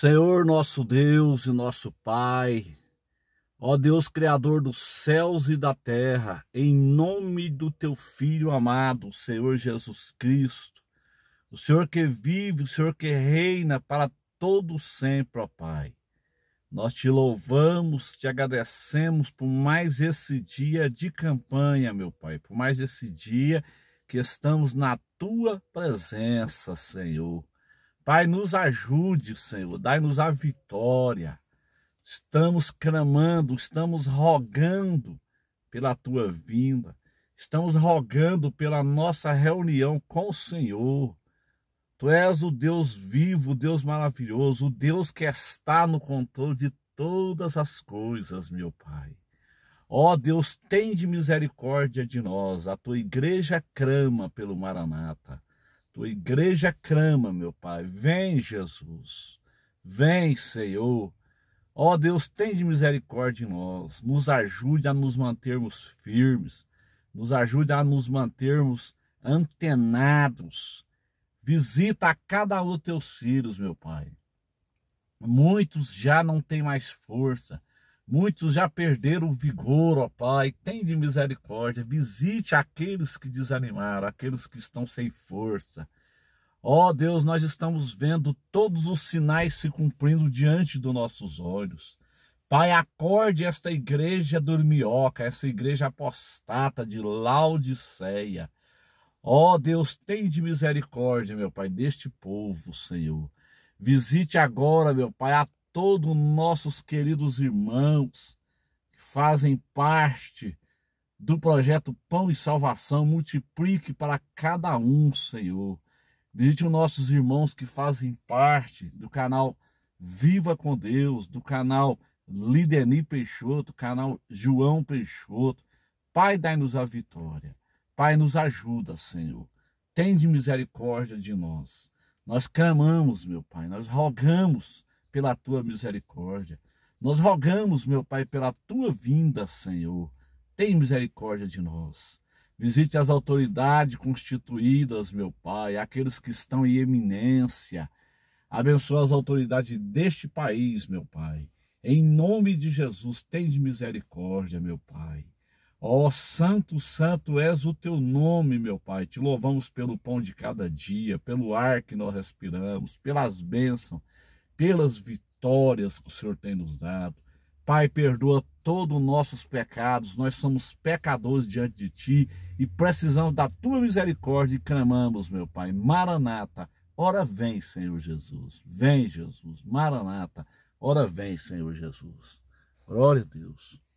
Senhor nosso Deus e nosso Pai, ó Deus Criador dos céus e da terra, em nome do teu Filho amado, Senhor Jesus Cristo, o Senhor que vive, o Senhor que reina para todo sempre, ó Pai. Nós te louvamos, te agradecemos por mais esse dia de campanha, meu Pai, por mais esse dia que estamos na tua presença, Senhor. Pai, nos ajude, Senhor, dai-nos a vitória. Estamos clamando, estamos rogando pela tua vinda, estamos rogando pela nossa reunião com o Senhor. Tu és o Deus vivo, o Deus maravilhoso, o Deus que está no controle de todas as coisas, meu Pai. Ó Deus, tem de misericórdia de nós, a tua igreja clama pelo Maranata. Tua igreja crama, meu Pai. Vem, Jesus. Vem, Senhor. Ó oh, Deus, tem de misericórdia em nós. Nos ajude a nos mantermos firmes. Nos ajude a nos mantermos antenados. Visita a cada um dos teus filhos, meu Pai. Muitos já não têm mais força Muitos já perderam o vigor, ó Pai. Tem de misericórdia. Visite aqueles que desanimaram, aqueles que estão sem força. Ó Deus, nós estamos vendo todos os sinais se cumprindo diante dos nossos olhos. Pai, acorde esta igreja dormioca, essa igreja apostata de Laodiceia. Ó Deus, tem de misericórdia, meu Pai, deste povo, Senhor. Visite agora, meu Pai, a todos nossos queridos irmãos que fazem parte do projeto Pão e Salvação. Multiplique para cada um, Senhor. Visite os nossos irmãos que fazem parte do canal Viva com Deus, do canal Lideni Peixoto, canal João Peixoto. Pai, dai-nos a vitória. Pai, nos ajuda, Senhor. Tende misericórdia de nós. Nós clamamos, meu Pai, nós rogamos pela tua misericórdia. Nós rogamos, meu Pai, pela tua vinda, Senhor. Tem misericórdia de nós. Visite as autoridades constituídas, meu Pai, aqueles que estão em eminência. Abençoa as autoridades deste país, meu Pai. Em nome de Jesus, de misericórdia, meu Pai. Ó oh, santo, santo és o teu nome, meu Pai. Te louvamos pelo pão de cada dia, pelo ar que nós respiramos, pelas bênçãos pelas vitórias que o Senhor tem nos dado. Pai, perdoa todos os nossos pecados, nós somos pecadores diante de Ti e precisamos da Tua misericórdia e clamamos, meu Pai. Maranata, ora vem, Senhor Jesus. Vem, Jesus. Maranata, ora vem, Senhor Jesus. Glória a Deus.